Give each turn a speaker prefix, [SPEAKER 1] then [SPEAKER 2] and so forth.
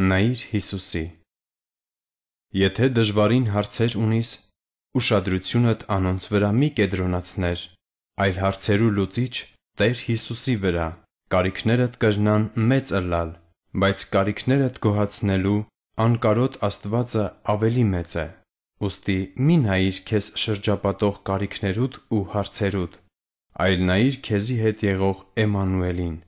[SPEAKER 1] Նայիր Հիսուսի։
[SPEAKER 2] Եթե դժվարին հարցեր ունիս, ուշադրությունդ անոնց վրա մի կենտրոնացներ, այլ հարցերու լուծիչ Տեր Հիսուսի վրա։ Կարիքներդ կրնան մեծ ըլլալ, բայց կարիքներդ գոհացնելու անկարոտ Աստվածը ավելի մեծ է։ Ոստի մի նայիր քեզ շրջապատող կարիքներուդ ու հարցերուդ, այլ նայիր քեզի հետ եղող Էմանուելին,